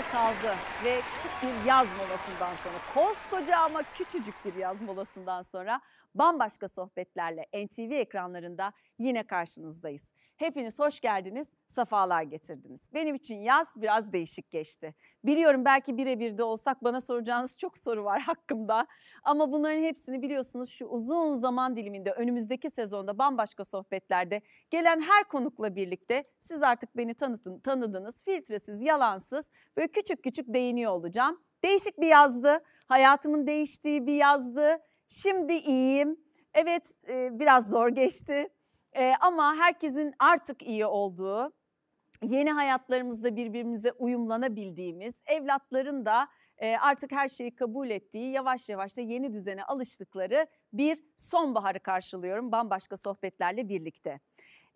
ortada kaldı ve küçük bir yaz molasından sonra koskoca ama küçücük bir yaz molasından sonra bambaşka sohbetlerle NTV ekranlarında yine karşınızdayız. Hepiniz hoş geldiniz, sefalar getirdiniz. Benim için yaz biraz değişik geçti. Biliyorum belki birebir de olsak bana soracağınız çok soru var hakkımda. Ama bunların hepsini biliyorsunuz şu uzun zaman diliminde önümüzdeki sezonda bambaşka sohbetlerde gelen her konukla birlikte siz artık beni tanıtın, tanıdınız. Filtresiz, yalansız böyle küçük küçük değiniyor olacağım. Değişik bir yazdı, hayatımın değiştiği bir yazdı Şimdi iyiyim. Evet e, biraz zor geçti e, ama herkesin artık iyi olduğu, yeni hayatlarımızda birbirimize uyumlanabildiğimiz, evlatların da e, artık her şeyi kabul ettiği, yavaş yavaş da yeni düzene alıştıkları bir sonbaharı karşılıyorum bambaşka sohbetlerle birlikte.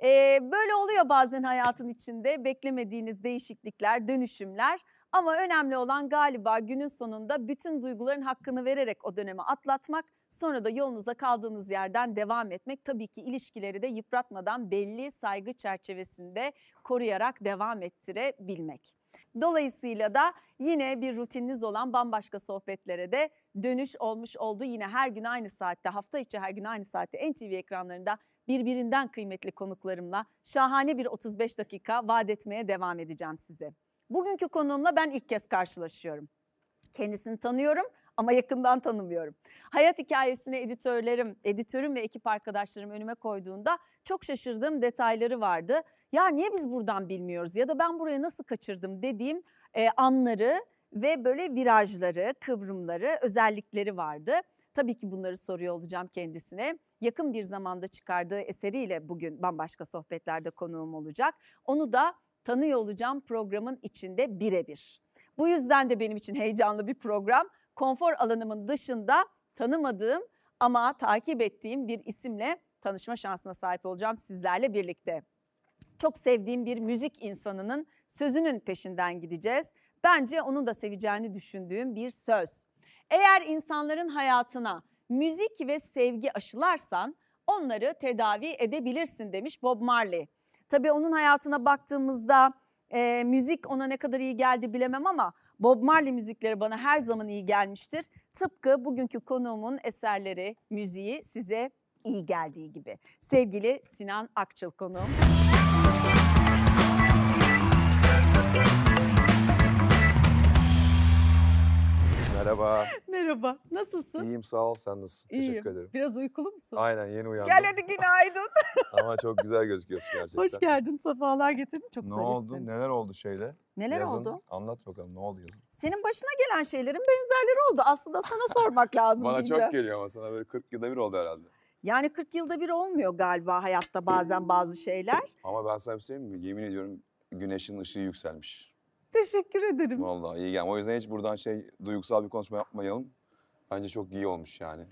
E, böyle oluyor bazen hayatın içinde beklemediğiniz değişiklikler, dönüşümler. Ama önemli olan galiba günün sonunda bütün duyguların hakkını vererek o dönemi atlatmak Sonra da yolunuza kaldığınız yerden devam etmek tabii ki ilişkileri de yıpratmadan belli saygı çerçevesinde koruyarak devam ettirebilmek. Dolayısıyla da yine bir rutininiz olan bambaşka sohbetlere de dönüş olmuş oldu. Yine her gün aynı saatte, hafta içi her gün aynı saatte NTV ekranlarında birbirinden kıymetli konuklarımla şahane bir 35 dakika vaat etmeye devam edeceğim size. Bugünkü konuğumla ben ilk kez karşılaşıyorum. Kendisini tanıyorum ama yakından tanımıyorum. Hayat hikayesini editörlerim, editörüm ve ekip arkadaşlarım önüme koyduğunda çok şaşırdığım detayları vardı. Ya niye biz buradan bilmiyoruz ya da ben buraya nasıl kaçırdım dediğim e, anları ve böyle virajları, kıvrımları, özellikleri vardı. Tabii ki bunları soruyor olacağım kendisine. Yakın bir zamanda çıkardığı eseriyle bugün bambaşka sohbetlerde konuğum olacak. Onu da tanıyor olacağım programın içinde birebir. Bu yüzden de benim için heyecanlı bir program konfor alanımın dışında tanımadığım ama takip ettiğim bir isimle tanışma şansına sahip olacağım sizlerle birlikte. Çok sevdiğim bir müzik insanının sözünün peşinden gideceğiz. Bence onun da seveceğini düşündüğüm bir söz. Eğer insanların hayatına müzik ve sevgi aşılarsan onları tedavi edebilirsin demiş Bob Marley. Tabii onun hayatına baktığımızda e, müzik ona ne kadar iyi geldi bilemem ama Bob Marley müzikleri bana her zaman iyi gelmiştir. Tıpkı bugünkü konuğumun eserleri, müziği size iyi geldiği gibi. Sevgili Sinan Akçıl konuğum. Merhaba. Merhaba. Nasılsın? İyiyim sağ ol. Sen nasılsın? İyiyim. Teşekkür ederim. Biraz uykulu musun? Aynen yeni uyandım. Gel hadi günaydın. Ama çok güzel gözüküyorsun gerçekten. Hoş geldin. Safalar getirdin. Çok Ne oldu? Neler oldu şeyde? Neler yazın, oldu? Anlat bakalım ne oldu yazın. Senin başına gelen şeylerin benzerleri oldu. Aslında sana sormak lazım Bana diyeceğim. çok geliyor ama sana böyle 40 yılda bir oldu herhalde. Yani 40 yılda bir olmuyor galiba hayatta bazen bazı şeyler. Ama ben sana bir şey mi? Yemin ediyorum güneşin ışığı yükselmiş. Teşekkür ederim. Vallahi iyi yani. O yüzden hiç buradan şey duygusal bir konuşma yapmayalım. Bence çok iyi olmuş yani.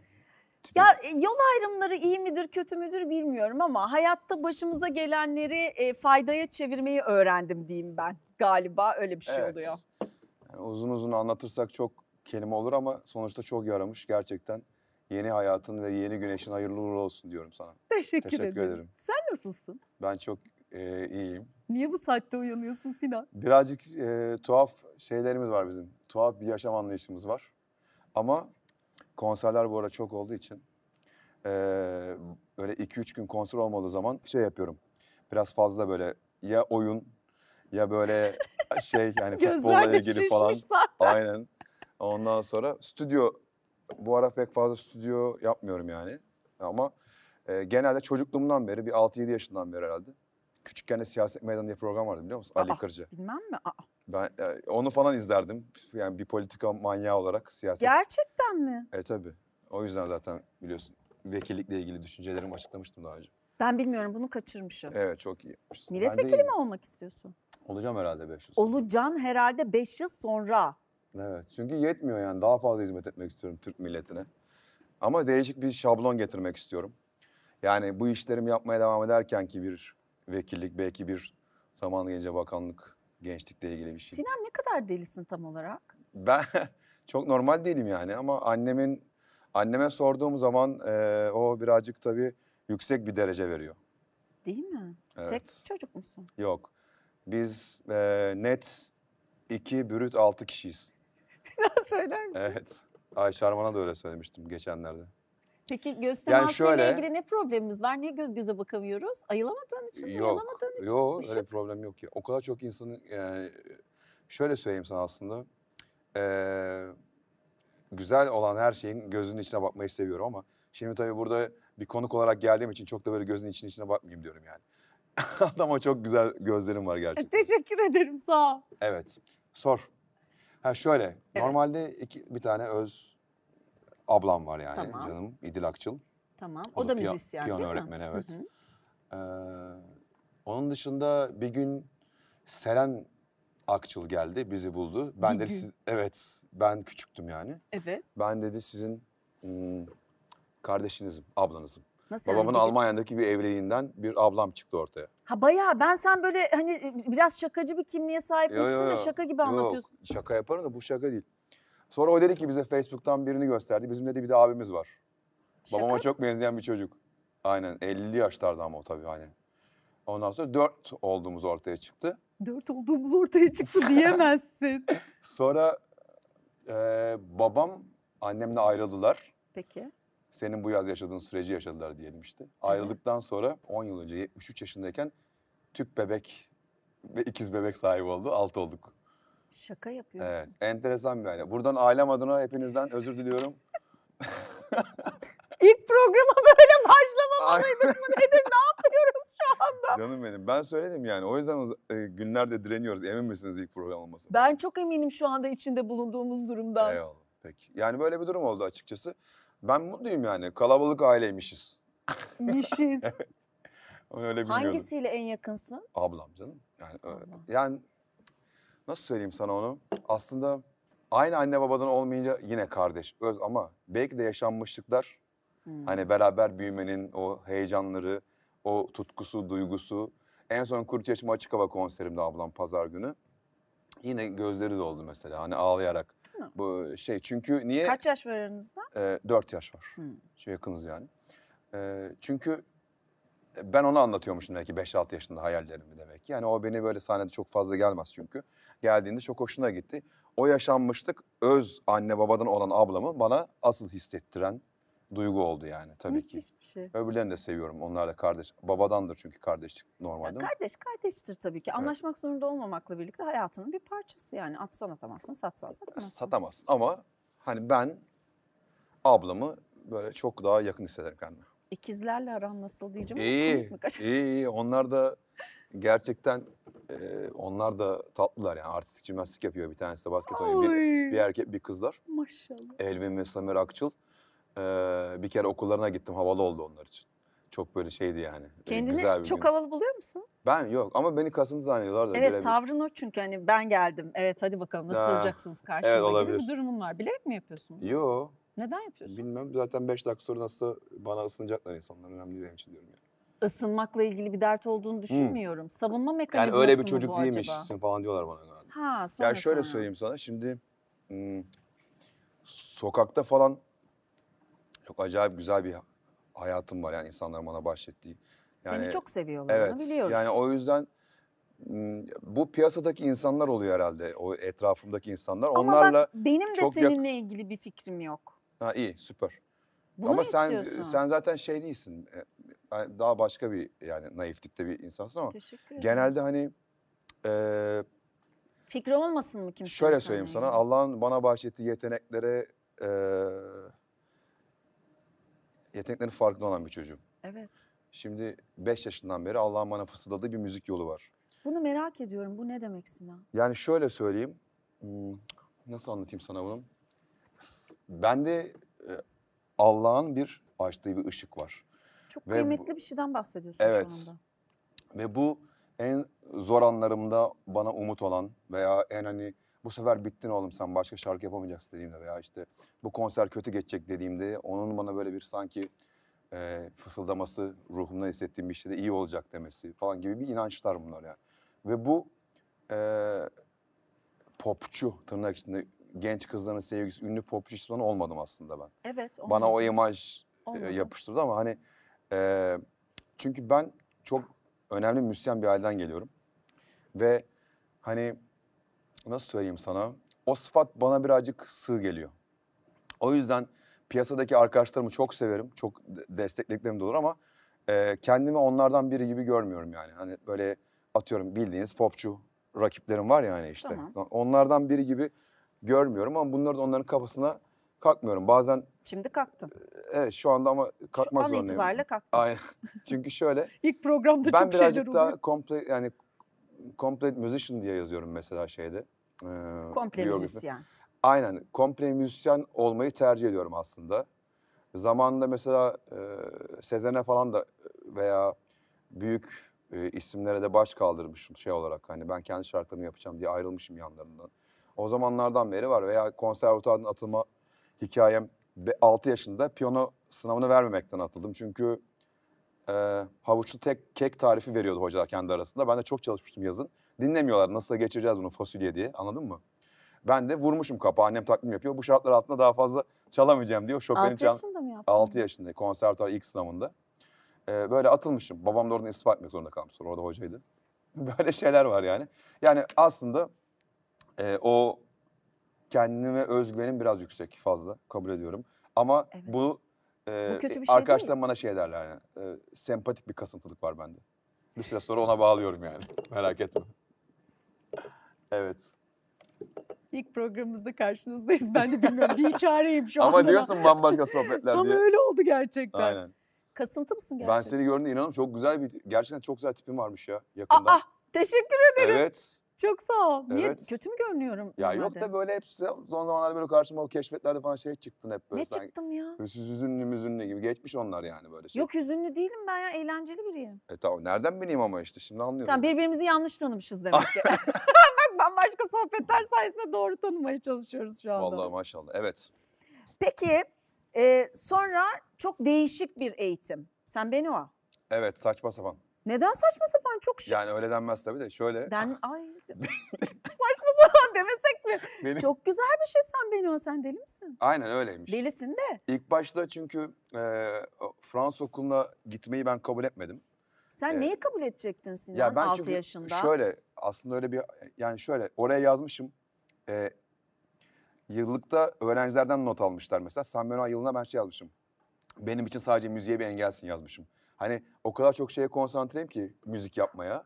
Tipi... Ya e, yol ayrımları iyi midir kötü müdür bilmiyorum ama hayatta başımıza gelenleri e, faydaya çevirmeyi öğrendim diyeyim ben. Galiba öyle bir şey evet. oluyor. Yani uzun uzun anlatırsak çok kelime olur ama sonuçta çok yaramış gerçekten. Yeni hayatın ve yeni güneşin hayırlı uğurlu olsun diyorum sana. Teşekkür, Teşekkür ederim. ederim. Sen nasılsın? Ben çok e, iyiyim. Niye bu saatte uyanıyorsun Sinan? Birazcık e, tuhaf şeylerimiz var bizim. Tuhaf bir yaşam anlayışımız var. Ama konserler bu ara çok olduğu için e, böyle 2-3 gün konser olmadığı zaman şey yapıyorum. Biraz fazla böyle ya oyun ya böyle şey yani futbolla ilgili falan. Zaten. Aynen. Ondan sonra stüdyo bu ara pek fazla stüdyo yapmıyorum yani. Ama e, genelde çocukluğumdan beri bir 6-7 yaşından beri herhalde Küçükken de siyaset meydanı diye program vardı biliyor musun? Aa, Ali Kırcı. Bilmem mi? Aa. Ben e, onu falan izlerdim. Yani bir politika manyağı olarak siyaset. Gerçekten mi? E tabii. O yüzden zaten biliyorsun vekillikle ilgili düşüncelerimi açıklamıştım daha önce. Ben bilmiyorum bunu kaçırmışım. Evet çok iyi. Milletvekili Bence mi olmak istiyorsun? Olacağım herhalde 5 yıl sonra. Olacaksın herhalde 5 yıl sonra. Evet çünkü yetmiyor yani daha fazla hizmet etmek istiyorum Türk milletine. Ama değişik bir şablon getirmek istiyorum. Yani bu işlerimi yapmaya devam ederken ki bir vekillik belki bir zamanı gelince bakanlık gençlikle ilgili bir şey. Sinan ne kadar delisin tam olarak? Ben çok normal değilim yani ama annemin anneme sorduğum zaman e, o birazcık tabii yüksek bir derece veriyor. Değil mi? Evet. Tek çocuk musun? Yok. Biz e, net iki bürüt altı kişiyiz. Bir daha söyler misin? Evet. Ayşe Arman'a da öyle söylemiştim geçenlerde. Peki göz temasıyla yani şöyle, ilgili ne problemimiz var? Niye göz göze bakamıyoruz? Ayılamadığın için mi? Yok, için yok Işık. öyle şey? problem yok ya. O kadar çok insanın... Yani e, şöyle söyleyeyim sana aslında. Ee, güzel olan her şeyin gözünün içine bakmayı seviyorum ama... Şimdi tabii burada bir konuk olarak geldiğim için çok da böyle gözünün içine içine bakmayayım diyorum yani. Adama çok güzel gözlerim var gerçekten. Teşekkür ederim sağ ol. Evet. Sor. Ha şöyle. Evet. Normalde iki, bir tane öz ablam var yani Tamam. canım İdil Akçıl. Tamam. O, da piya- müzisyen Piyano değil mi? evet. Hı hı. Ee, onun dışında bir gün Selen Akçıl geldi, bizi buldu. Ben Bir de siz evet, ben küçüktüm yani. Evet. Ben dedi sizin hmm, kardeşinizim, ablanızım. Nasıl Babamın Bir- Almanya'daki bir evliliğinden bir ablam çıktı ortaya. Ha bayağı ben sen böyle hani biraz şakacı bir kimliğe sahipmişsin de şaka gibi Yok, şaka yaparım da bu şaka değil. Sonra o dedi ki bize Facebook'tan birini gösterdi. Bizim dedi bir de abimiz var. Şaka. Babama çok benzeyen bir çocuk. Aynen 50 yaşlarda ama o tabii hani. Ondan sonra dört olduğumuz ortaya çıktı. Dört olduğumuz ortaya çıktı diyemezsin. sonra e, babam annemle ayrıldılar. Peki. Senin bu yaz yaşadığın süreci yaşadılar diyelim işte. Ayrıldıktan sonra 10 yıl önce 73 yaşındayken tüp bebek ve ikiz bebek sahibi oldu. Altı olduk Şaka yapıyorsun. Evet, enteresan bir aile. Buradan ailem adına hepinizden özür diliyorum. İlk programa böyle başlamamalıydık mı nedir? Ne yapıyoruz şu anda? Canım benim ben söyledim yani. O yüzden e, günlerde direniyoruz. Emin misiniz ilk program olmasın? Ben çok eminim şu anda içinde bulunduğumuz durumdan. Eyvallah. Peki. Yani böyle bir durum oldu açıkçası. Ben mutluyum yani. Kalabalık aileymişiz. Mişiz. Öyle Hangisiyle en yakınsın? Ablam canım. Yani, Ablam. yani nasıl söyleyeyim sana onu? Aslında aynı anne babadan olmayınca yine kardeş öz ama belki de yaşanmışlıklar hmm. hani beraber büyümenin o heyecanları, o tutkusu, duygusu. En son Kurtçeşme Açık Hava konserimde ablam pazar günü yine gözleri doldu mesela hani ağlayarak. Hmm. Bu şey çünkü niye? Kaç yaş var aranızda? E, ee, 4 yaş var. Hmm. Şey yakınız yani. Ee, e, çünkü ben onu anlatıyormuşum belki 5-6 yaşında hayallerimi demek ki. Yani o beni böyle sahnede çok fazla gelmez çünkü geldiğinde çok hoşuna gitti. O yaşanmışlık öz anne babadan olan ablamı bana asıl hissettiren duygu oldu yani tabii Müthiş ki. bir şey. Öbürlerini de seviyorum. Onlar da kardeş. Babadandır çünkü kardeşlik normalde. kardeş kardeştir tabii ki. Anlaşmak evet. zorunda olmamakla birlikte hayatının bir parçası yani. Atsan atamazsın, satsan satamazsın. Satamazsın ama hani ben ablamı böyle çok daha yakın hissederim kendime. İkizlerle aran nasıl diyeceğim. İyi, iyi, iyi. Onlar da gerçekten ee, onlar da tatlılar yani artistik jimnastik yapıyor. Bir tanesi de basket oynuyor. Bir, bir erkek bir kızlar. Maşallah. Elvin ve Samir Akçıl. Ee, bir kere okullarına gittim havalı oldu onlar için. Çok böyle şeydi yani. Kendini Güzel bir çok gün. havalı buluyor musun? Ben yok ama beni kasıntı zannediyorlar da. Evet görebil- tavrın o çünkü hani ben geldim. Evet hadi bakalım nasıl Ha, olacaksınız karşımda evet, olabilir. gibi bir durumun var. Bilerek mi yapıyorsun? bunu? Neden yapıyorsun? bilmem zaten 5 dakika sonra nasıl bana ısınacaklar insanlar önemli değil benim için diyorum yani ısınmakla ilgili bir dert olduğunu hmm. düşünmüyorum. Savunma mekanizması Yani öyle bir çocuk değilmişsin falan diyorlar bana Ha, sonra ya şöyle sonra. söyleyeyim sana şimdi hmm, sokakta falan çok acayip güzel bir hayatım var yani insanlar bana bahsettiği. Yani, Seni çok seviyorlar evet, onu biliyoruz. Yani o yüzden hmm, bu piyasadaki insanlar oluyor herhalde. O etrafımdaki insanlar. Ama Onlarla bak benim de çok seninle ilgili bir fikrim yok. Ha iyi süper. Bunu ama sen e, istiyorsun? sen zaten şey değilsin. E, daha başka bir yani naiflikte bir insansın ama genelde hani e, fikri olmasın mı kimse? Şöyle söyleyeyim sana. Yani? Allah'ın bana bahşettiği yeteneklere e, yeteneklerin farkında olan bir çocuğum. Evet. Şimdi 5 yaşından beri Allah'ın bana fısıldadığı bir müzik yolu var. Bunu merak ediyorum. Bu ne demek Sinan? Yani şöyle söyleyeyim. Hmm, nasıl anlatayım sana bunu? ben de e, Allah'ın bir açtığı bir ışık var. Çok Ve kıymetli bu, bir şeyden bahsediyorsun evet. şu anda. Ve bu en zor anlarımda bana umut olan veya en hani bu sefer bittin oğlum sen başka şarkı yapamayacaksın dediğimde veya işte bu konser kötü geçecek dediğimde onun bana böyle bir sanki e, fısıldaması, ruhumda hissettiğim bir şeyde iyi olacak demesi falan gibi bir inançlar bunlar yani. Ve bu e, popçu tırnak içinde genç kızların sevgisi, ünlü popçu şişmanı olmadım aslında ben. Evet. Olmadı. Bana o imaj E, yapıştırdı ama hani e, çünkü ben çok önemli müzisyen bir aileden geliyorum. Ve hani nasıl söyleyeyim sana o sıfat bana birazcık sığ geliyor. O yüzden piyasadaki arkadaşlarımı çok severim. Çok desteklediklerim de olur ama e, kendimi onlardan biri gibi görmüyorum yani. Hani böyle atıyorum bildiğiniz popçu rakiplerim var ya hani işte. Tamam. Onlardan biri gibi görmüyorum ama bunları da onların kafasına kalkmıyorum. Bazen Şimdi kalktın. E, evet şu anda ama kalkmak zorundayım. Şu an itibariyle kalktın. Aynen. Çünkü şöyle. İlk programda çok şeyler oluyor. Ben birazcık daha komple yani complete musician diye yazıyorum mesela şeyde. E, komple müzisyen. Aynen. Komple müzisyen olmayı tercih ediyorum aslında. Zamanında mesela e, Sezen'e falan da veya büyük e, isimlere de baş kaldırmışım şey olarak. Hani ben kendi şarkılarımı yapacağım diye ayrılmışım yanlarından. O zamanlardan beri var veya konservatuardan atılma hikayem 6 yaşında piyano sınavını vermemekten atıldım. Çünkü e, havuçlu tek kek tarifi veriyordu hocalar kendi arasında. Ben de çok çalışmıştım yazın. Dinlemiyorlar nasıl geçireceğiz bunu fasulye diye anladın mı? Ben de vurmuşum kapağı annem takvim yapıyor. Bu şartlar altında daha fazla çalamayacağım diyor. Şok 6 yaşında mı yaptın? 6 yaşında konservatuar ilk sınavında. E, böyle atılmışım. Babam da oradan istifa etmek zorunda kalmış. Orada hocaydı. Böyle şeyler var yani. Yani aslında e, o kendime özgüvenim biraz yüksek fazla kabul ediyorum. Ama evet. bu, e, bu şey arkadaşlar bana şey derler yani e, sempatik bir kasıntılık var bende. Bir süre sonra ona bağlıyorum yani merak etme. Evet. İlk programımızda karşınızdayız. Ben de bilmiyorum bir çareyim şu an. Ama diyorsun bambaşka sohbetler Tam diye. Tam öyle oldu gerçekten. Aynen. Kasıntı mısın gerçekten? Ben seni gördüğümde inanın çok güzel bir, gerçekten çok güzel tipim varmış ya yakında. Aa, teşekkür ederim. Evet. Çok sağ ol. Niye evet. kötü mü görünüyorum? Ya normalde? yok da böyle hepsi son zamanlarda böyle karşıma o keşfetlerde falan şey çıktın hep böyle. Ne sanki. çıktım ya? Böyle hüzünlü müzünlü gibi geçmiş onlar yani böyle şey. Yok hüzünlü değilim ben ya eğlenceli biriyim. E tamam nereden bileyim ama işte şimdi anlıyorum. Tamam birbirimizi yanlış tanımışız demek ki. Bak başka sohbetler sayesinde doğru tanımaya çalışıyoruz şu anda. Vallahi maşallah evet. Peki e, sonra çok değişik bir eğitim. Sen beni o. Evet saçma sapan. Neden saçma sapan çok şık. Yani öyle denmez tabii de şöyle. Den, ay saçma sapan demesek mi? Benim... Çok güzel bir şey sen beni o sen deli misin? Aynen öyleymiş. Delisin de. İlk başta çünkü e, Fransız okuluna gitmeyi ben kabul etmedim. Sen ee, neyi kabul edecektin Sinan ya ben 6 çünkü yaşında? Şöyle aslında öyle bir yani şöyle oraya yazmışım. E, yıllıkta öğrencilerden not almışlar mesela. San Benoit yılına ben şey yazmışım. Benim için sadece müziğe bir engelsin yazmışım. Hani o kadar çok şeye konsantreyim ki müzik yapmaya.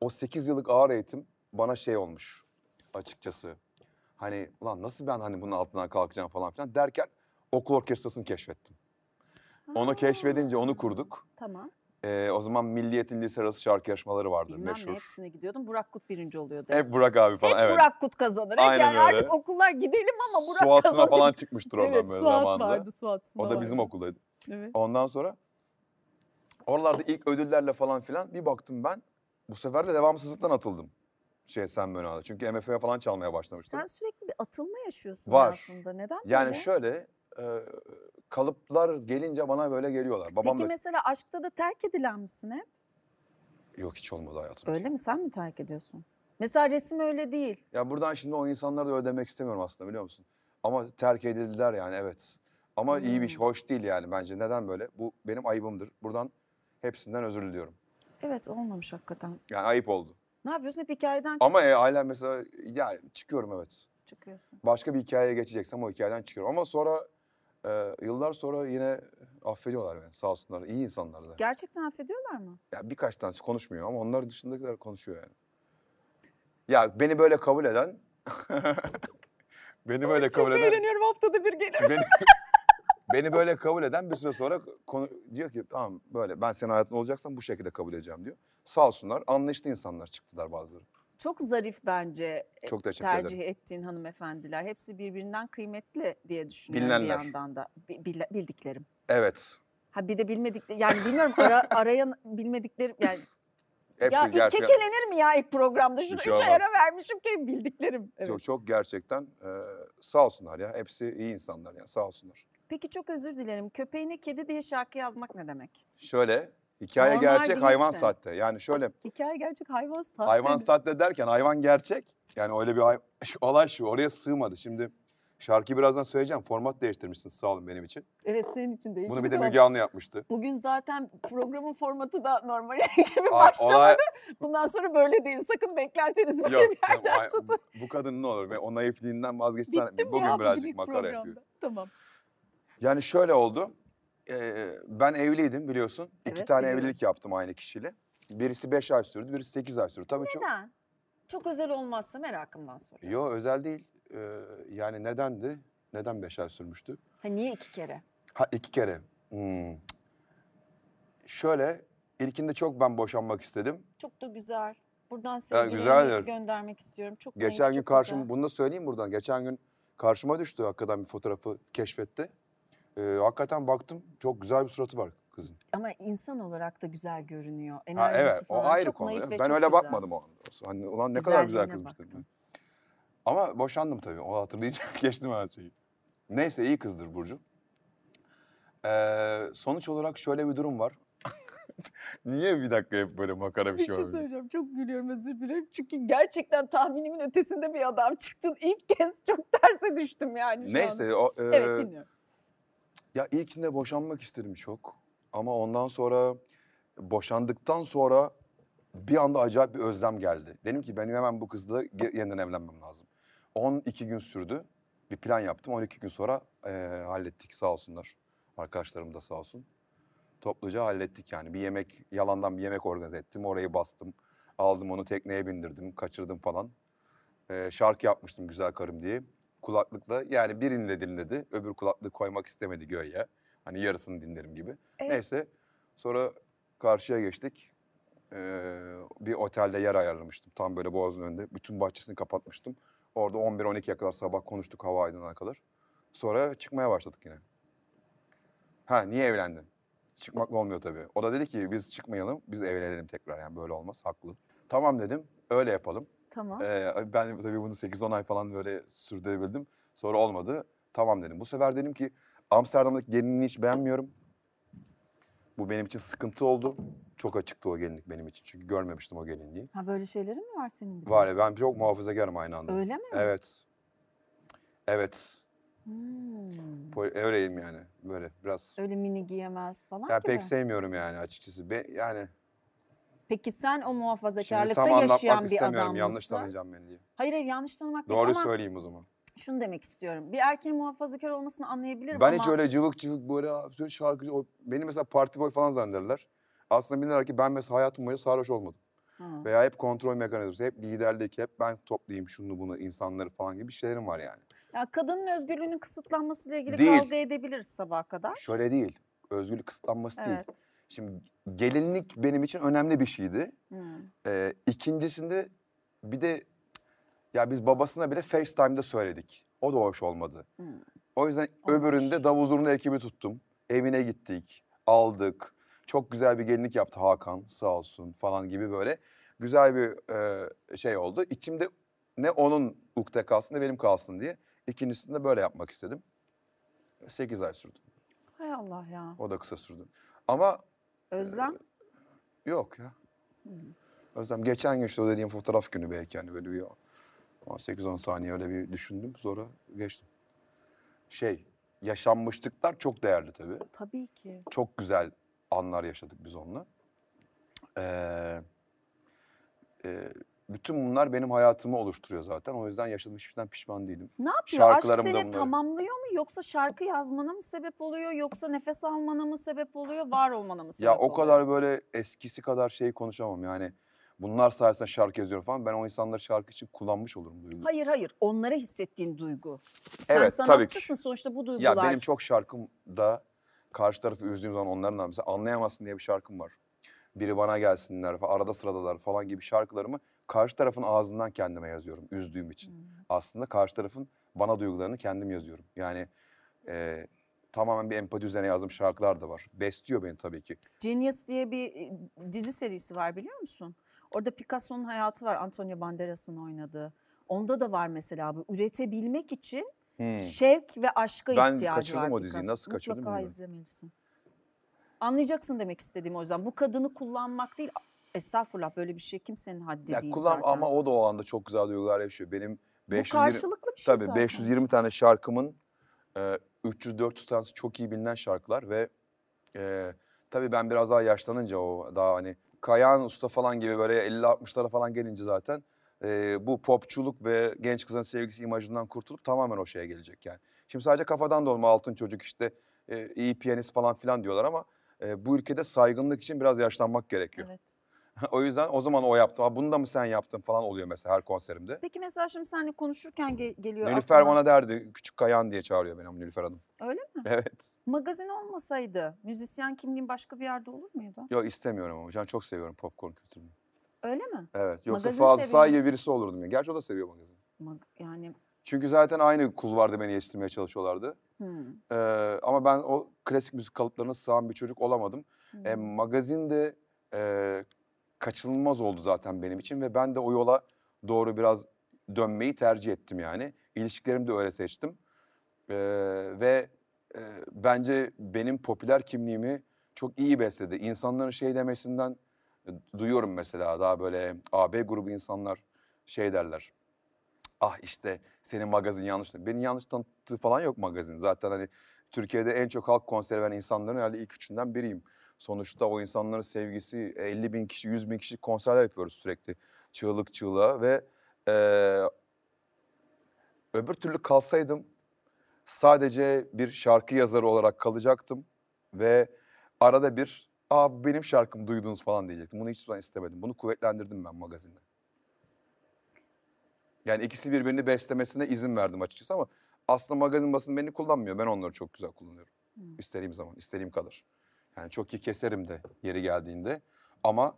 O 8 yıllık ağır eğitim bana şey olmuş açıkçası. Hani lan nasıl ben hani bunun altından kalkacağım falan filan derken okul orkestrasını keşfettim. Ha. Onu keşfedince onu kurduk. Tamam. Ee, o zaman Milliyetin Lise Arası şarkı yarışmaları vardı Bilmem meşhur. Bilmem hepsine gidiyordum. Burak Kut birinci oluyordu. Hep Burak abi falan Hep evet. Burak Kut kazanır. Hep Aynen yani öyle. Artık okullar gidelim ama Burak Suat'ına kazanır. falan çıkmıştır oradan evet, böyle Suat zamanında. Vardı, Suat'sına o da vardı. bizim okuldaydı. Evet. Ondan sonra Oralarda ilk ödüllerle falan filan bir baktım ben. Bu sefer de devamsızlıktan atıldım. Şey sen böyle Möna'da. Çünkü MFÖ'ye falan çalmaya başlamıştım. Sen sürekli bir atılma yaşıyorsun Var. hayatında. Neden Yani böyle? şöyle e, kalıplar gelince bana böyle geliyorlar. Babam Peki da... mesela aşkta da terk edilen misin hep? Yok hiç olmadı hayatımda. Öyle mi? Sen mi terk ediyorsun? Mesela resim öyle değil. Ya buradan şimdi o insanları da ödemek istemiyorum aslında biliyor musun? Ama terk edildiler yani evet. Ama hmm. iyi bir şey hoş değil yani bence. Neden böyle? Bu benim ayıbımdır. Buradan Hepsinden özür diliyorum. Evet olmamış hakikaten. Yani ayıp oldu. Ne yapıyorsun? Hep hikayeden çıkıyorsun. Ama e, hala mesela ya çıkıyorum evet. Çıkıyorsun. Başka bir hikayeye geçeceksem o hikayeden çıkıyorum. Ama sonra e, yıllar sonra yine affediyorlar beni sağ olsunlar. İyi insanlar da. Gerçekten affediyorlar mı? Ya birkaç tanesi konuşmuyor ama onlar dışındakiler konuşuyor yani. Ya beni böyle kabul eden... beni böyle kabul Çok eden... eğleniyorum haftada bir gelir. Beni, Beni böyle kabul eden bir süre sonra konu, diyor ki tamam böyle ben senin hayatın olacaksan bu şekilde kabul edeceğim diyor. Sağ olsunlar anlayışlı insanlar çıktılar bazıları. Çok zarif bence e, Çok tercih ederim. ettiğin hanımefendiler. Hepsi birbirinden kıymetli diye düşünüyorum Bilinenler. bir yandan da. bildiklerim. Evet. Ha bir de bilmedikleri yani bilmiyorum ara, arayan bilmediklerim yani Hepsi ya gerçekten... kekelenir mi ya ilk programda? Şunu şey üç ayara vermişim ki bildiklerim. Evet. Çok, çok gerçekten e, sağ olsunlar ya. Hepsi iyi insanlar yani sağ olsunlar. Peki çok özür dilerim. Köpeğine kedi diye şarkı yazmak ne demek? Şöyle hikaye Normal gerçek değilse. hayvan sahte. Yani şöyle. Hikaye gerçek hayvan sahte. Hayvan sahte derken hayvan gerçek. Yani öyle bir olay şu oraya sığmadı. Şimdi Şarkıyı birazdan söyleyeceğim. Format değiştirmişsin sağ olun benim için. Evet senin için değişti. Bunu bir de Müge Anlı yapmıştı. Bugün zaten programın formatı da normal gibi Aa, başlamadı. Olay... Bundan sonra böyle değil. Sakın beklentiniz böyle Yok, bir yerden tamam. tutun. Bu kadın ne olur? Ben o naifliğinden vazgeçsen bugün ya, birazcık makara programda. yapıyor. Tamam. Yani şöyle oldu. Ee, ben evliydim biliyorsun. Evet, İki tane biliyorum. evlilik yaptım aynı kişiyle. Birisi beş ay sürdü, birisi sekiz ay sürdü. Tabii Neden? Çok... Çok özel olmazsa merakımdan soruyorum. Yo özel değil. Ee, yani nedendi? Neden beş ay sürmüştü? Ha niye iki kere? Ha iki kere. Hmm. Şöyle ilkinde çok ben boşanmak istedim. Çok da güzel. Buradan sevgilerimi güzeldir. göndermek istiyorum. Çok Geçen gün çok karşıma, bunu da söyleyeyim buradan. Geçen gün karşıma düştü hakikaten bir fotoğrafı keşfetti. E, hakikaten baktım çok güzel bir suratı var kızın. Ama insan olarak da güzel görünüyor. Enerjisi ha, evet, falan o ayrı çok konu. naif ve Ben çok öyle güzel. bakmadım o anda. Hani, ulan ne kadar güzel Güzelliğine kızmıştır. Ama boşandım tabii. Onu hatırlayacak geçtim her şeyi. Neyse iyi kızdır Burcu. Ee, sonuç olarak şöyle bir durum var. Niye bir dakika hep böyle makara bir, Bir şey şey söyleyeceğim. Çok gülüyorum özür dilerim. Çünkü gerçekten tahminimin ötesinde bir adam çıktın. İlk kez çok terse düştüm yani şu an. Neyse e, Evet dinliyorum. Ya ilkinde boşanmak istedim çok. Ama ondan sonra boşandıktan sonra bir anda acayip bir özlem geldi. Dedim ki benim hemen bu kızla yeniden evlenmem lazım. 12 gün sürdü. Bir plan yaptım. 12 gün sonra e, hallettik sağ olsunlar. Arkadaşlarım da sağ olsun. Topluca hallettik yani. Bir yemek, yalandan bir yemek organize ettim. Orayı bastım. Aldım onu tekneye bindirdim. Kaçırdım falan. E, şarkı yapmıştım Güzel Karım diye kulaklıkla yani birini de dinledi. Öbür kulaklığı koymak istemedi göğe. Hani yarısını dinlerim gibi. Evet. Neyse sonra karşıya geçtik. Ee, bir otelde yer ayarlamıştım tam böyle Boğaz'ın önünde. Bütün bahçesini kapatmıştım. Orada 11-12'ye kadar sabah konuştuk hava aydınlana kadar. Sonra çıkmaya başladık yine. Ha niye evlendin? Çıkmakla olmuyor tabii. O da dedi ki biz çıkmayalım, biz evlenelim tekrar. Yani böyle olmaz, haklı. Tamam dedim, öyle yapalım. Tamam. Ee, ben tabii bunu 8-10 ay falan böyle sürdürebildim. Sonra olmadı. Tamam dedim. Bu sefer dedim ki Amsterdam'daki gelinliği hiç beğenmiyorum. Bu benim için sıkıntı oldu. Çok açıktı o gelinlik benim için. Çünkü görmemiştim o gelinliği. Ha böyle şeylerin mi var senin? Bir de? Var ya ben çok muhafazakarım aynı anda. Öyle mi? Evet. Evet. Hmm. Öyleyim yani. Böyle biraz. Öyle mini giyemez falan Ya gibi. pek sevmiyorum yani açıkçası. Be, yani Peki sen o muhafazakarlıkta Şimdi tam yaşayan bir adam mısın? yanlış tanıyacağım beni diye. Hayır hayır yanlış tanımak Doğru ama söyleyeyim o zaman. şunu demek istiyorum. Bir erkeğin muhafazakar olmasını anlayabilirim Ben ama... hiç öyle cıvık cıvık böyle şarkıcı... o- Beni mesela parti boy falan zannederler. Aslında bilirler ki ben mesela hayatım boyunca sarhoş olmadım. Hı. Veya hep kontrol mekanizması, hep liderlik, hep ben toplayayım şunu bunu insanları falan gibi bir şeylerim var yani. Ya kadının özgürlüğünün kısıtlanmasıyla ilgili Değil. kavga edebiliriz sabaha kadar. Şöyle değil, özgürlük kısıtlanması değil. Şimdi gelinlik benim için önemli bir şeydi. Hmm. Ee, ikincisinde bir de ya biz babasına bile FaceTime'da söyledik. O da hoş olmadı. Hmm. O yüzden Olmuş. öbüründe davul zurna ekibi tuttum. Evine gittik, aldık. Çok güzel bir gelinlik yaptı Hakan sağ olsun falan gibi böyle. Güzel bir e, şey oldu. İçimde ne onun ukde kalsın ne benim kalsın diye. İkincisini de böyle yapmak istedim. Sekiz ay sürdü. Hay Allah ya. O da kısa sürdü. Ama Özlem? Ee, yok ya. Özlem geçen gün işte o dediğim fotoğraf günü belki yani böyle bir 18-10 saniye öyle bir düşündüm sonra geçtim. Şey yaşanmışlıklar çok değerli tabii. Tabii ki. Çok güzel anlar yaşadık biz onunla. Ee, e, bütün bunlar benim hayatımı oluşturuyor zaten. O yüzden yaşadığım hiçbir pişman değilim. Ne yapıyor? Aşk seni bunları... tamamlıyor mu? Yoksa şarkı yazmana mı sebep oluyor? Yoksa nefes almana mı sebep oluyor? Var olmana mı sebep oluyor? Ya o kadar böyle eskisi kadar şey konuşamam yani. Bunlar sayesinde şarkı yazıyorum falan. Ben o insanları şarkı için kullanmış olurum duygu. Hayır hayır. Onlara hissettiğin duygu. Sen evet, sanatçısın tabii. sonuçta bu duygular. Ya benim çok şarkım da karşı tarafı üzdüğüm zaman onların da mesela anlayamazsın diye bir şarkım var biri bana gelsinler falan arada sıradalar falan gibi şarkılarımı karşı tarafın ağzından kendime yazıyorum üzdüğüm için. Hmm. Aslında karşı tarafın bana duygularını kendim yazıyorum. Yani e, tamamen bir empati üzerine yazdığım şarkılar da var. Besliyor beni tabii ki. Genius diye bir e, dizi serisi var biliyor musun? Orada Picasso'nun hayatı var. Antonio Banderas'ın oynadığı. Onda da var mesela bu. Üretebilmek için hmm. şevk ve aşka ben ihtiyacı var. Ben kaçırdım o diziyi. Nasıl kaçırdım Mutlaka bilmiyorum. izlemelisin. Anlayacaksın demek istediğim o yüzden. Bu kadını kullanmak değil, Estağfurullah böyle bir şey kimsenin haddi ya değil kulağım, zaten. Ama o da o anda çok güzel duygular yaşıyor. Benim 520, Bu karşılıklı bir şey tabii, zaten. 520 tane şarkımın e, 300-400 tanesi çok iyi bilinen şarkılar ve e, tabii ben biraz daha yaşlanınca o daha hani Kayan Usta falan gibi böyle 50-60'lara falan gelince zaten e, bu popçuluk ve genç kızın sevgisi imajından kurtulup tamamen o şeye gelecek yani. Şimdi sadece kafadan dolma altın çocuk işte e, iyi piyanist falan filan diyorlar ama e, bu ülkede saygınlık için biraz yaşlanmak gerekiyor. Evet. o yüzden o zaman o yaptı. Ha bunu da mı sen yaptın falan oluyor mesela her konserimde. Peki mesela şimdi seninle konuşurken ge- geliyor Nilüfer aklıma. bana derdi küçük kayan diye çağırıyor benim Nilüfer Hanım. Öyle mi? Evet. Magazin olmasaydı müzisyen kimliğin başka bir yerde olur muydu? Yok istemiyorum ama. Yani çok seviyorum popcorn kültürünü. Öyle mi? Evet. Yoksa Magazin Fazıl Say birisi olurdum. Yani. Gerçi o da seviyor magazin. Mag- yani Çünkü zaten aynı kulvarda beni yetiştirmeye çalışıyorlardı. hmm. Ee, ama ben o klasik müzik kalıplarına sığan bir çocuk olamadım. hmm. E, magazin de e, kaçınılmaz oldu zaten benim için ve ben de o yola doğru biraz dönmeyi tercih ettim yani. İlişkilerimi de öyle seçtim. Ee, ve e, bence benim popüler kimliğimi çok iyi besledi. İnsanların şey demesinden e, duyuyorum mesela daha böyle AB grubu insanlar şey derler. Ah işte senin magazin yanlış. Beni yanlış tanıttığı falan yok magazin. Zaten hani Türkiye'de en çok halk konseri veren insanların herhalde ilk üçünden biriyim. Sonuçta o insanların sevgisi 50 e, bin kişi, 100 bin kişi konserler yapıyoruz sürekli. Çığlık çığlığa ve e, öbür türlü kalsaydım sadece bir şarkı yazarı olarak kalacaktım. Ve arada bir aa benim şarkım duydunuz falan diyecektim. Bunu hiç zaman istemedim. Bunu kuvvetlendirdim ben magazinde. Yani ikisi birbirini beslemesine izin verdim açıkçası ama aslında magazin basını beni kullanmıyor. Ben onları çok güzel kullanıyorum. Hmm. İstediğim zaman, istediğim kadar. Yani çok iyi keserim de yeri geldiğinde. Ama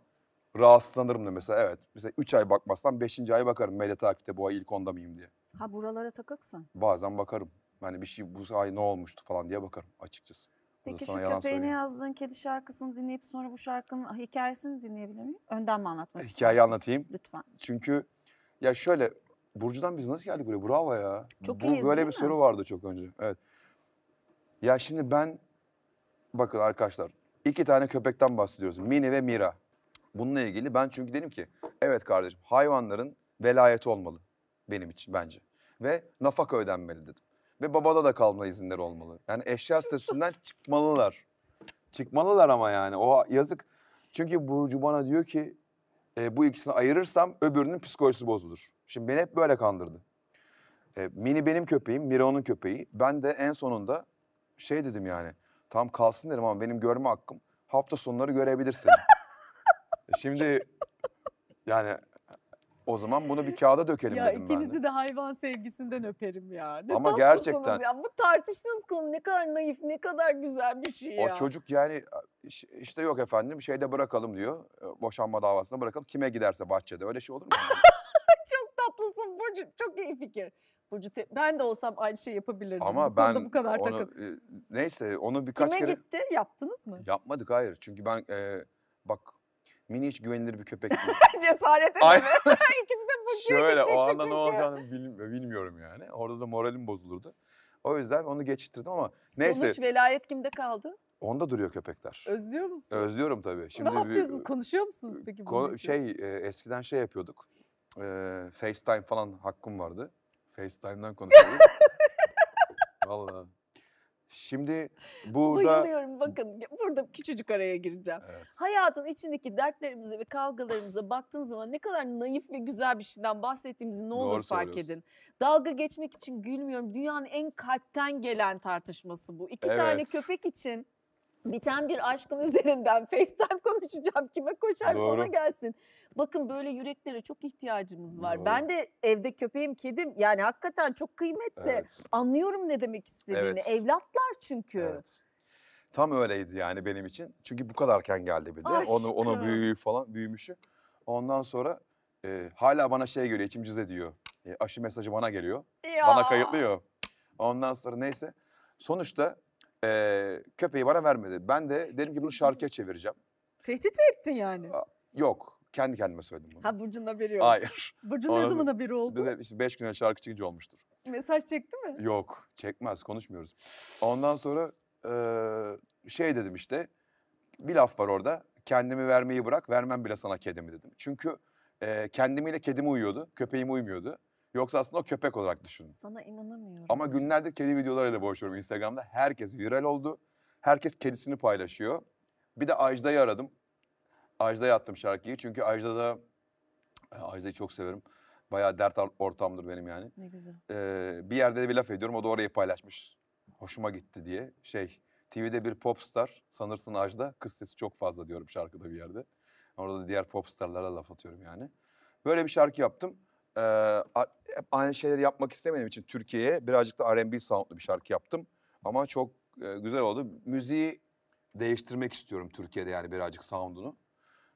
rahatsızlanırım da mesela evet. Mesela 3 ay bakmazsam 5. ay bakarım medya takipte bu ay ilk onda mıyım diye. Ha buralara takıksın. Bazen bakarım. Yani bir şey bu ay ne olmuştu falan diye bakarım açıkçası. Peki şu köpeğine söyleyeyim. yazdığın kedi şarkısını dinleyip sonra bu şarkının hikayesini dinleyebilir miyim? Önden mi anlatmak e, istiyorsun? Hikayeyi anlatayım. Lütfen. Çünkü ya şöyle Burcu'dan biz nasıl geldik buraya? Bravo ya. Çok bu, iyiyiz Böyle bir mi? soru vardı çok önce. Evet. Ya şimdi ben bakın arkadaşlar iki tane köpekten bahsediyoruz. Mini ve Mira. Bununla ilgili ben çünkü dedim ki evet kardeşim hayvanların velayeti olmalı benim için bence. Ve nafaka ödenmeli dedim. Ve babada da kalma izinleri olmalı. Yani eşya statüsünden çıkmalılar. Çıkmalılar ama yani o yazık. Çünkü Burcu bana diyor ki e, bu ikisini ayırırsam öbürünün psikolojisi bozulur. Şimdi beni hep böyle kandırdı. E, Mini benim köpeğim, Mira onun köpeği. Ben de en sonunda şey dedim yani. Tam kalsın derim ama benim görme hakkım. Hafta sonları görebilirsin. E şimdi yani o zaman bunu bir kağıda dökelim ya dedim ben. Ya ikinizi de hayvan sevgisinden öperim ya. Ne Ama gerçekten. Ya. Bu tartıştığınız konu ne kadar naif, ne kadar güzel bir şey o ya. O çocuk yani e, işte yok efendim şeyde bırakalım diyor. E, boşanma davasına bırakalım. Kime giderse bahçede öyle şey olur mu? Çok tatlısın Burcu. Çok iyi fikir. Burcu te- ben de olsam aynı şey yapabilirdim. Ama bu ben bu kadar onu, takıp. E, neyse onu birkaç Kime kere... gitti? Yaptınız mı? Yapmadık hayır. Çünkü ben e, bak mini hiç güvenilir bir köpek değil. Cesaret edemem. İkisi de bu Şöyle o anda çünkü. ne olacağını bilmiyorum yani. Orada da moralim bozulurdu. O yüzden onu geçiştirdim ama neyse. Sonuç velayet kimde kaldı? Onda duruyor köpekler. Özlüyor musun? Özlüyorum tabii. Şimdi ne yapıyorsunuz? Bir, Konuşuyor musunuz peki? Ko- şey e, eskiden şey yapıyorduk. E, FaceTime falan hakkım vardı. FaceTime'dan konuşuyoruz. Vallahi. Şimdi burada... Bayılıyorum bakın burada küçücük araya gireceğim. Evet. Hayatın içindeki dertlerimize ve kavgalarımıza baktığın zaman ne kadar naif ve güzel bir şeyden bahsettiğimizi ne olur Doğru fark edin. Dalga geçmek için gülmüyorum. Dünyanın en kalpten gelen tartışması bu. İki evet. tane köpek için biten bir aşkın üzerinden FaceTime konuşacağım. Kime koşar Doğru. sana gelsin. Bakın böyle yüreklere çok ihtiyacımız var. Doğru. Ben de evde köpeğim, kedim yani hakikaten çok kıymetli. Evet. Anlıyorum ne demek istediğini. Evet. Evlatlar çünkü. Evet. Tam öyleydi yani benim için. Çünkü bu kadarken geldi bir de. Aşkım. Onu onu büyüğü falan büyümüşü. Ondan sonra e, hala bana şey geliyor, içim cüz ediyor. E, aşı mesajı bana geliyor. Ya. Bana kayıtlıyor. Ondan sonra neyse. Sonuçta e, köpeği bana vermedi. Ben de dedim ki bunu şarkıya çevireceğim. Tehdit mi ettin yani? Yok. Kendi kendime söyledim bunu. Ha Burcu'nun haberi yok. Hayır. Burcu'nun ne zaman haberi oldu? Dedim işte beş güne şarkı çıkınca olmuştur. Mesaj çekti mi? Yok çekmez konuşmuyoruz. Ondan sonra e, şey dedim işte bir laf var orada. Kendimi vermeyi bırak vermem bile sana kedimi dedim. Çünkü e, kendimiyle kedim uyuyordu köpeğim uyumuyordu. Yoksa aslında o köpek olarak düşündüm. Sana inanamıyorum. Ama günlerdir kedi videolarıyla boğuşuyorum Instagram'da. Herkes viral oldu. Herkes kedisini paylaşıyor. Bir de Ajda'yı aradım. Ajda'ya attım şarkıyı. Çünkü Ajda'da eh, Ajda'yı çok severim. Bayağı dert ortamdır benim yani. Ne güzel. Ee, bir yerde de bir laf ediyorum. O da orayı paylaşmış. Hoşuma gitti diye. Şey TV'de bir popstar sanırsın Ajda. Kız sesi çok fazla diyorum şarkıda bir yerde. Orada da diğer popstarlara laf atıyorum yani. Böyle bir şarkı yaptım. Ee, aynı şeyleri yapmak istemediğim için Türkiye'ye birazcık da R&B soundlu bir şarkı yaptım. Ama çok güzel oldu. Müziği değiştirmek istiyorum Türkiye'de yani birazcık soundunu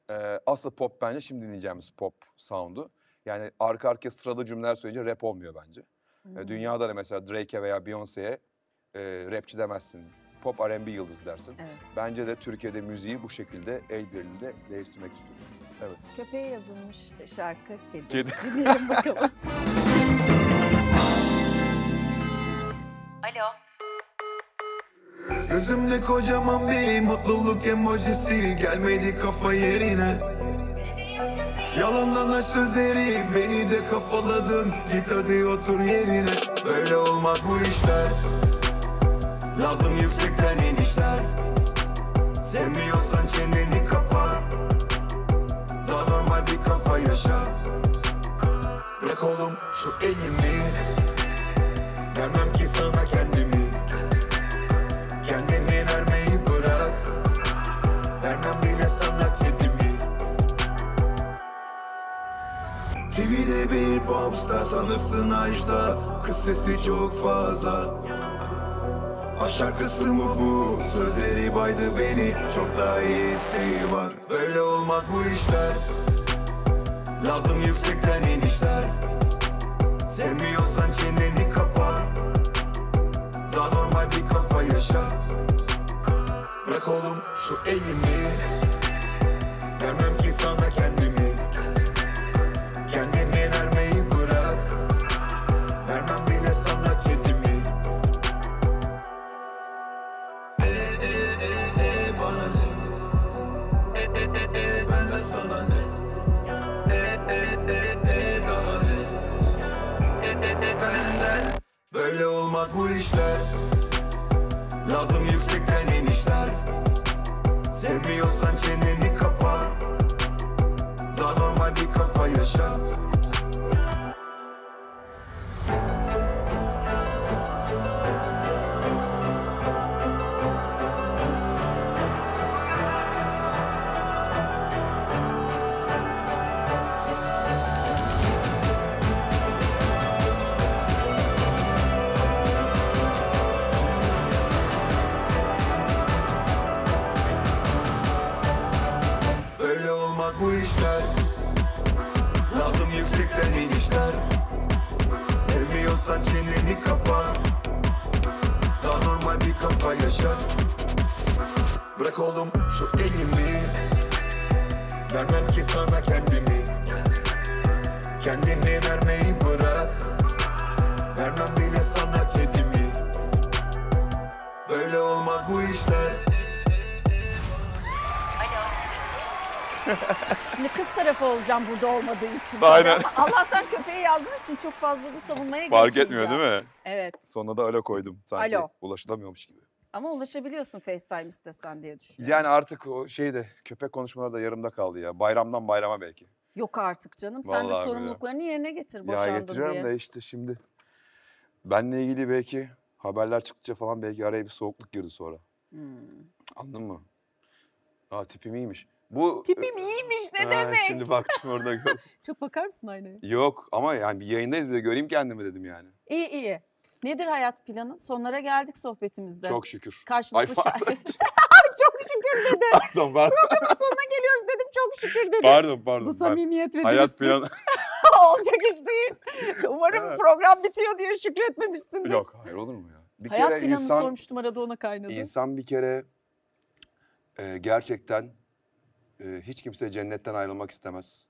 e, asıl pop bence şimdi dinleyeceğimiz pop sound'u. Yani arka arkaya sıralı cümleler söyleyince rap olmuyor bence. Hmm. E, dünyada da mesela Drake'e veya Beyoncé'ye e, rapçi demezsin. Pop R&B yıldızı dersin. Evet. Bence de Türkiye'de müziği bu şekilde el birliğiyle değiştirmek istiyoruz. Evet. Köpeğe yazılmış şarkı kedi. Kedi. Dinleyelim bakalım. Gözümde kocaman bir mutluluk emojisi Gelmedi kafa yerine Yalandan aç sözleri beni de kafaladın Git hadi otur yerine Böyle olmaz bu işler Lazım yüksekten inişler Sevmiyorsan çeneni kapa Daha normal bir kafa yaşa Bırak oğlum şu elimi Vermem ki sana kendimi Popstar sanırsın Ajda Kız sesi çok fazla A ah, şarkısı mı bu? Sözleri baydı beni Çok daha iyisi var Böyle olmaz bu işler Lazım yüksekten inişler Sevmiyorsan çeneni kapa Daha normal bir kafa yaşa Bırak oğlum şu elimi Vermem beynimi Vermem ki sana kendimi Kendini vermeyi bırak Vermem bile sana kedimi Böyle olmaz bu işler Şimdi kız tarafı olacağım burada olmadığı için. Aynen. Ama Allah'tan köpeği yazdığım için çok fazla da savunmaya Fark geçmeyeceğim. Fark etmiyor değil mi? Evet. Sonra da alo koydum sanki. Alo. Ulaşılamıyormuş gibi. Ama ulaşabiliyorsun FaceTime istesen diye düşünüyorum. Yani artık o şey de köpek konuşmaları da yarımda kaldı ya. Bayramdan bayrama belki. Yok artık canım. Sen Vallahi de sorumluluklarını yerine getir boşandın ya getiriyorum diye. da işte şimdi benle ilgili belki haberler çıktıkça falan belki araya bir soğukluk girdi sonra. Hmm. Anladın mı? Aa tipim iyiymiş. Bu Tipim iyiymiş ne Ha, demek? Şimdi baktım orada gördüm. Çok bakar mısın aynaya? Yok ama yani bir yayındayız bir de göreyim kendimi dedim yani. İyi iyi. Nedir hayat planı? Sonlara geldik sohbetimizde. Çok şükür. Karşılıklı şarkı. çok şükür dedi. Pardon pardon. Programın sonuna geliyoruz dedim çok şükür dedi. Pardon pardon. Bu samimiyet pardon. ve Hayat planı. Olacak iş değil. Umarım evet. program bitiyor diye şükretmemişsin. Yok hayır olur mu ya? Bir Hayat kere planını insan, sormuştum arada ona kaynadı. İnsan bir kere e, gerçekten e, hiç kimse cennetten ayrılmak istemez.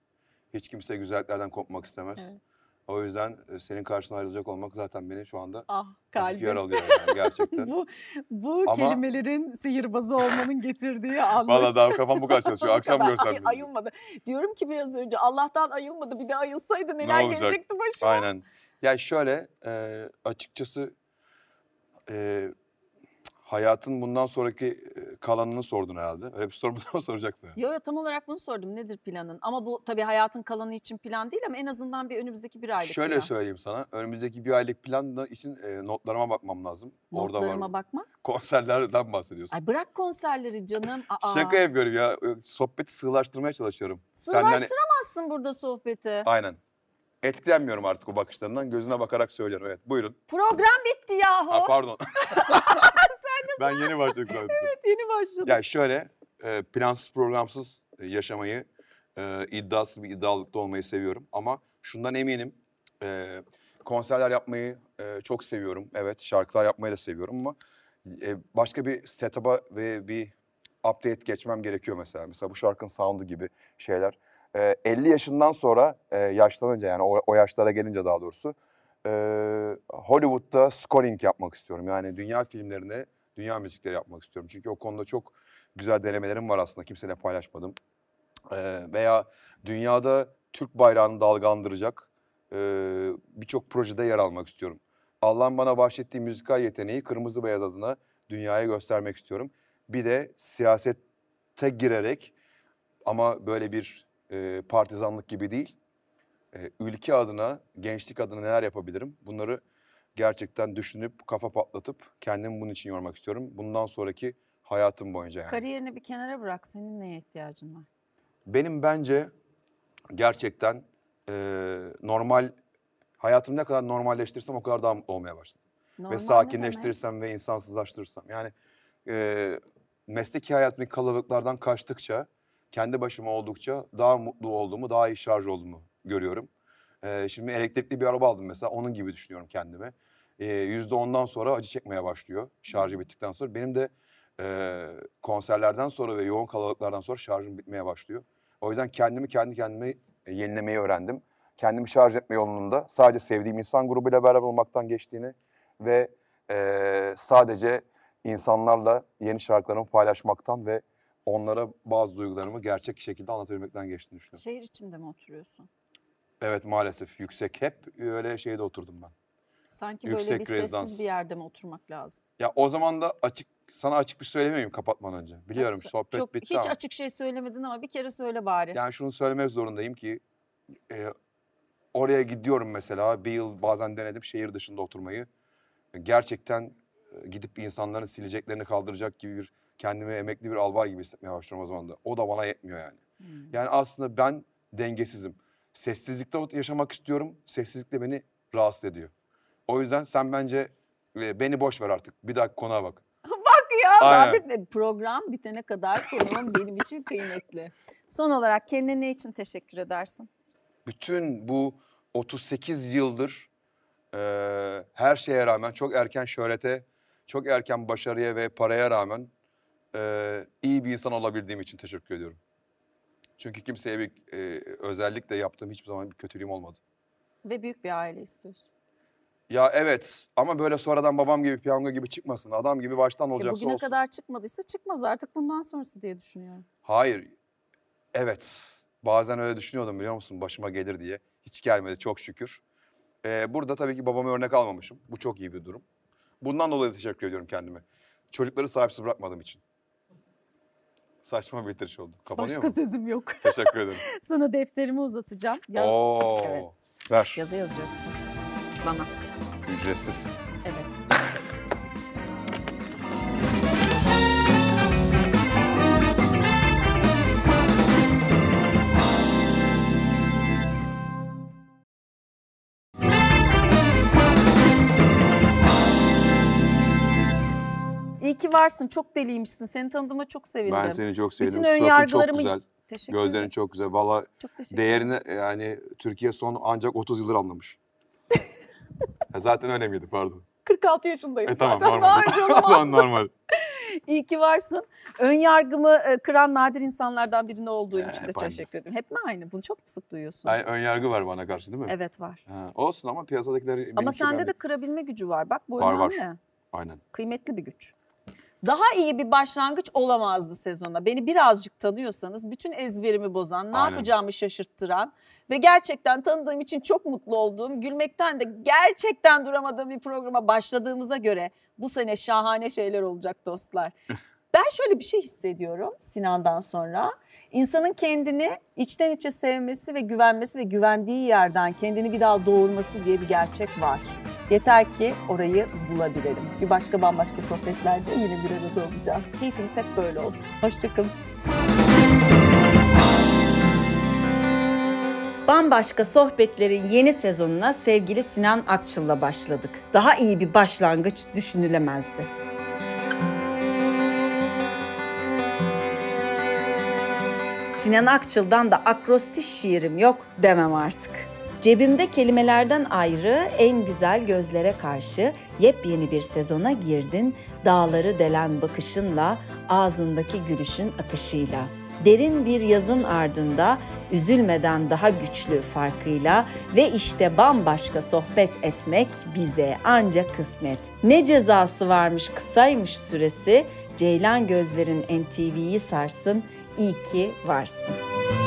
Hiç kimse güzelliklerden kopmak istemez. Evet. O yüzden e, senin karşına ayrılacak olmak zaten beni şu anda ah, kalbim. yaralıyor yani gerçekten. bu bu Ama... kelimelerin sihirbazı olmanın getirdiği anlık. Valla daha kafam bu kadar çalışıyor. Akşam görsem beni. Ayılmadı. Diyorum ki biraz önce Allah'tan ayılmadı. Bir de ayılsaydı neler ne gelecekti başıma. Aynen. Ya yani şöyle e, açıkçası e, hayatın bundan sonraki e, kalanını sordun herhalde. Öyle bir soru mu soracaksın? Yok yok tam olarak bunu sordum. Nedir planın? Ama bu tabii hayatın kalanı için plan değil ama en azından bir önümüzdeki bir aylık Şöyle plan. söyleyeyim sana. Önümüzdeki bir aylık plan da için e, notlarıma bakmam lazım. Notlarıma Orada var. bakmak? Konserlerden bahsediyorsun. Ay bırak konserleri canım. Aa. Şaka yapıyorum ya. Sohbeti sığlaştırmaya çalışıyorum. E Sığlaştıramazsın Senden... burada sohbeti. Aynen. Etkilenmiyorum artık o bakışlarından. Gözüne bakarak söylüyorum. Evet buyurun. Program bitti yahu. Ha, pardon. başladınız. Ben yeni başladım. zaten. evet yeni başladım. Ya şöyle e, plansız programsız e, yaşamayı e, iddiasız bir iddialıkta olmayı seviyorum. Ama şundan eminim konserler yapmayı çok seviyorum. Evet şarkılar yapmayı da seviyorum ama başka bir setup'a ve bir update geçmem gerekiyor mesela. Mesela bu şarkının sound'u gibi şeyler. 50 yaşından sonra yaşlanınca yani o, yaşlara gelince daha doğrusu e, Hollywood'da scoring yapmak istiyorum. Yani dünya filmlerine dünya müzikleri yapmak istiyorum. Çünkü o konuda çok güzel denemelerim var aslında kimseyle paylaşmadım. Ee, veya dünyada Türk bayrağını dalgalandıracak e, birçok projede yer almak istiyorum. Allah'ın bana bahşettiği müzikal yeteneği kırmızı beyaz adına dünyaya göstermek istiyorum. Bir de siyasete girerek ama böyle bir e, partizanlık gibi değil, e, ülke adına, gençlik adına neler yapabilirim bunları gerçekten düşünüp kafa patlatıp kendimi bunun için yormak istiyorum. Bundan sonraki hayatım boyunca yani. Kariyerini bir kenara bırak. Senin neye ihtiyacın var? Benim bence gerçekten e, normal hayatımı ne kadar normalleştirsem o kadar daha mutlu olmaya başladım. Normal ve sakinleştirirsem ve insansızlaştırırsam. Yani e, mesleki hayatımın kalabalıklardan kaçtıkça, kendi başıma oldukça daha mutlu olduğumu, daha iyi şarj olduğumu görüyorum. Ee, şimdi elektrikli bir araba aldım mesela onun gibi düşünüyorum kendimi. Ee, yüzde ondan sonra acı çekmeye başlıyor şarjı bittikten sonra. Benim de e, konserlerden sonra ve yoğun kalabalıklardan sonra şarjım bitmeye başlıyor. O yüzden kendimi kendi kendime e, yenilemeyi öğrendim. Kendimi şarj etme yolunda sadece sevdiğim insan grubuyla beraber olmaktan geçtiğini ve e, sadece insanlarla yeni şarkılarımı paylaşmaktan ve onlara bazı duygularımı gerçek şekilde anlatabilmekten geçtiğini düşünüyorum. Şehir içinde mi oturuyorsun? Evet maalesef yüksek hep öyle şeyde oturdum ben. Sanki Yüksek böyle bir rezidans. bir yerde mi oturmak lazım? Ya o zaman da açık sana açık bir şey söylemeyeyim kapatmadan önce. Biliyorum evet, sohbet çok, bitti hiç ama. açık şey söylemedin ama bir kere söyle bari. Yani şunu söylemek zorundayım ki e, oraya gidiyorum mesela bir yıl bazen denedim şehir dışında oturmayı. Gerçekten e, gidip insanların sileceklerini kaldıracak gibi bir kendimi emekli bir albay gibi hissetmeye başlıyorum o zaman da. O da bana yetmiyor yani. Hmm. Yani aslında ben dengesizim. Sessizlikte yaşamak istiyorum. Sessizlikle beni rahatsız ediyor. O yüzden sen bence e, beni boş ver artık. Bir dakika konuğa bak. bak ya Aynen. program bitene kadar konuğum benim için kıymetli. Son olarak kendine ne için teşekkür edersin? Bütün bu 38 yıldır e, her şeye rağmen çok erken şöhrete, çok erken başarıya ve paraya rağmen e, iyi bir insan olabildiğim için teşekkür ediyorum. Çünkü kimseye bir e, özellikle yaptığım hiçbir zaman bir kötülüğüm olmadı. Ve büyük bir aile istiyorsun. Ya evet ama böyle sonradan babam gibi piyango gibi çıkmasın. Adam gibi baştan olacaksa e bugüne olsun. kadar çıkmadıysa çıkmaz artık bundan sonrası diye düşünüyorum. Hayır. Evet. Bazen öyle düşünüyordum biliyor musun başıma gelir diye. Hiç gelmedi çok şükür. Ee, burada tabii ki babamı örnek almamışım. Bu çok iyi bir durum. Bundan dolayı teşekkür ediyorum kendime. Çocukları sahipsiz bırakmadığım için saçma bitiriş oldu. Kapanıyor Başka mu? sözüm yok. Teşekkür ederim. Sana defterimi uzatacağım. Ya, Oo, evet. Ver. Yazı yazacaksın. Bana. Ücretsiz. varsın. Çok deliymişsin. Seni tanıdığıma çok sevindim. Ben seni çok sevdim. Bütün ön yargılarımı çok güzel. Teşekkür Gözlerin çok güzel. Valla değerini yani Türkiye son ancak 30 yıldır anlamış. zaten önemliydi pardon. 46 yaşındayım e, zaten. Tamam normal. Daha normal. İyi ki varsın. Ön yargımı e, kıran nadir insanlardan birine olduğum e, için de teşekkür ederim. Hep mi aynı? Bunu çok mu sık duyuyorsun? Yani ön yargı var bana karşı değil mi? Evet var. Ha, olsun ama piyasadakiler... Ama sende de kırabilme gücü var. Bak bu var, önemli. Var var. Aynen. Kıymetli bir güç. Daha iyi bir başlangıç olamazdı sezona. Beni birazcık tanıyorsanız bütün ezberimi bozan, ne Aynen. yapacağımı şaşırttıran ve gerçekten tanıdığım için çok mutlu olduğum, gülmekten de gerçekten duramadığım bir programa başladığımıza göre bu sene şahane şeyler olacak dostlar. Ben şöyle bir şey hissediyorum Sinan'dan sonra. İnsanın kendini içten içe sevmesi ve güvenmesi ve güvendiği yerden kendini bir daha doğurması diye bir gerçek var. Yeter ki orayı bulabilelim. Bir başka bambaşka sohbetlerde yine bir arada olacağız. Keyfiniz hep böyle olsun. Hoşçakalın. Bambaşka Sohbetlerin yeni sezonuna sevgili Sinan Akçıl'la başladık. Daha iyi bir başlangıç düşünülemezdi. Sinan Akçıl'dan da akrostiş şiirim yok demem artık. Cebimde kelimelerden ayrı en güzel gözlere karşı yepyeni bir sezona girdin. Dağları delen bakışınla, ağzındaki gülüşün akışıyla. Derin bir yazın ardında üzülmeden daha güçlü farkıyla ve işte bambaşka sohbet etmek bize ancak kısmet. Ne cezası varmış kısaymış süresi. Ceylan gözlerin NTV'yi sarsın. İyi ki varsın.